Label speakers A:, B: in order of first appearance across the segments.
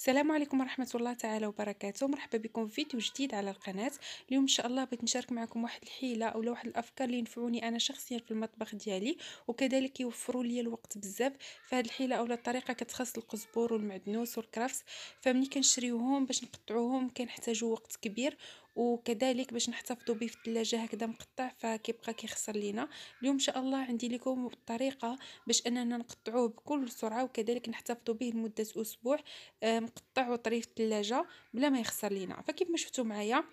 A: السلام عليكم ورحمه الله تعالى وبركاته مرحبا بكم في فيديو جديد على القناه اليوم ان شاء الله بغيت نشارك معكم واحد الحيله اولا واحد الافكار اللي ينفعوني انا شخصيا في المطبخ ديالي وكذلك يوفروا لي الوقت بزاف فهاد الحيله اولا الطريقه كتخص القزبور والمعدنوس والكرفس فملي كنشريوهم باش نقطعوهم كنحتاجو وقت كبير وكذلك باش نحتفظوا به في الثلاجه هكذا مقطع فكيبقى كيخسر لينا اليوم ان شاء الله عندي لكم طريقه باش اننا نقطعوه بكل سرعه وكذلك نحتفظوا به لمده اسبوع آه، مقطع وطري في الثلاجه بلا ما يخسر لينا فكيف ما شفتوا معايا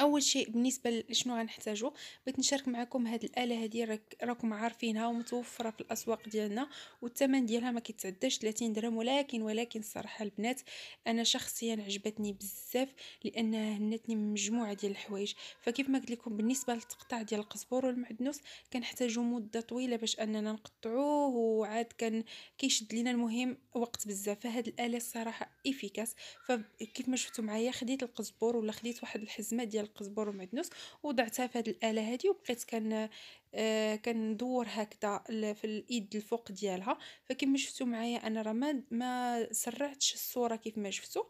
A: اول شيء بالنسبه لشنو غنحتاجو بغيت نشارك معكم هاد الاله هادي راك راكم عارفينها ومتوفره في الاسواق ديالنا والثمن ديالها ما كيتعداش 30 درهم ولكن ولكن الصراحه البنات انا شخصيا عجبتني بزاف لانها هنتني من مجموعه ديال الحوايج فكيف ما قلت لكم بالنسبه للتقطاع ديال القزبور والمعدنوس كنحتاجو مده طويله باش اننا نقطعوه وعاد كان كيشد لينا المهم وقت بزاف فهاد الاله الصراحه افيكاس فكيف ما شفتوا معايا خديت القزبور ولا خديت واحد الحزمه ديال ديال القزبر والمعدنوس وضعتها في هذه الاله هذه وبقيت كان آه كندور هكذا في الايد الفوق ديالها فكما شفتوا معايا انا راه ما ما سرعتش الصوره كيف ما شفتوا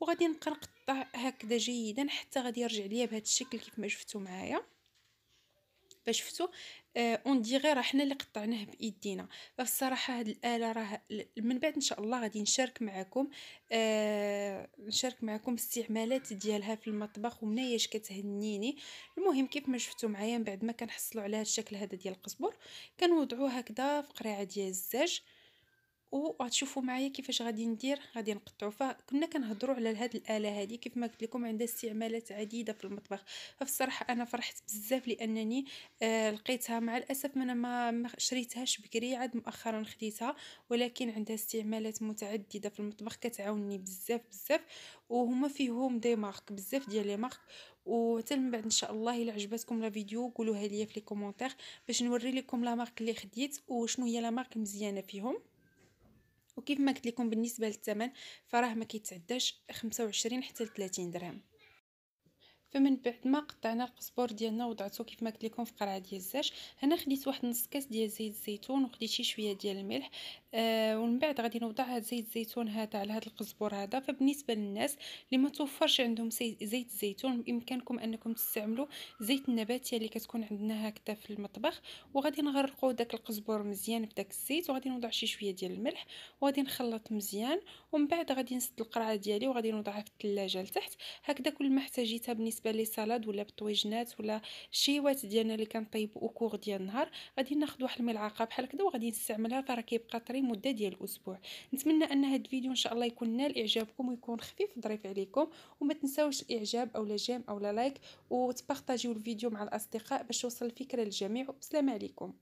A: وغادي نبقى نقطع هكذا جيدا حتى غادي يرجع ليا بهذا الشكل كيف ما شفتوا معايا فشفتوا اون آه، ديغي راه حنا اللي قطعناه بايدينا فالصراحه هاد الاله راه من بعد ان شاء الله غادي نشارك معكم آه، نشارك معكم استعمالات ديالها في المطبخ ومناياش كتهنيني المهم كيف ما شفتوا معايا من بعد ما كنحصلوا على هاد الشكل هذا ديال القزبر كنوضعوه هكذا في قريعه ديال الزاج وغتشوفوا معايا كيفاش غادي ندير غادي نقطعو فكنا كنهضروا على هاد الاله هادي كيف ما قلت لكم عندها استعمالات عديده في المطبخ فالصراحه انا فرحت بزاف لانني آه لقيتها مع الاسف انا ما شريتهاش بكري عاد مؤخرا خديتها ولكن عندها استعمالات متعدده في المطبخ كتعاونني بزاف بزاف وهما فيهم دي مارك بزاف ديال لي مارك وحتى من بعد ان شاء الله الا عجبتكم لا فيديو قولوها ليا في لي كومونتير باش نوري لكم لا مارك اللي خديت وشنو هي لا مارك مزيانه فيهم وكيف ما قلت لكم بالنسبه للثمن فراه ما كيتعداش 25 حتى 30 درهم فمن بعد ما قطعنا القزبر ديالنا وضعته كيف ما قلت لكم في قرعه ديال الزاج هنا خديت واحد نص كاس ديال زيت الزيتون وخديت شي شويه ديال الملح آه ومن بعد غادي نوضع هاد زيت الزيتون هذا على هاد القزبر هذا فبالنسبه للناس اللي ما توفرش عندهم زيت الزيتون بامكانكم انكم تستعملوا زيت النباتيه اللي كتكون عندنا هكذا في المطبخ وغادي نغرقوا داك القزبر مزيان بداك الزيت وغادي نوضع شي شويه ديال الملح وغادي نخلط مزيان ومن بعد غادي نسد القرعه ديالي وغادي نوضعها في الثلاجه لتحت هكذا كل ما احتاجيتها بالنسبه بالنسبه للسلطه ولا بالطويجنات ولا الشيوات ديالنا اللي كنطيب كور ديال النهار غادي ناخذ واحد الملعقه بحال هكذا وغادي نستعملها فراه كيبقى طري مده ديال الاسبوع نتمنى ان هذا الفيديو ان شاء الله يكون نال اعجابكم ويكون خفيف ظريف عليكم وما تنساوش الاعجاب او لا جيم او لا لايك وتبارطاجيو الفيديو مع الاصدقاء باش توصل الفكره للجميع والسلام عليكم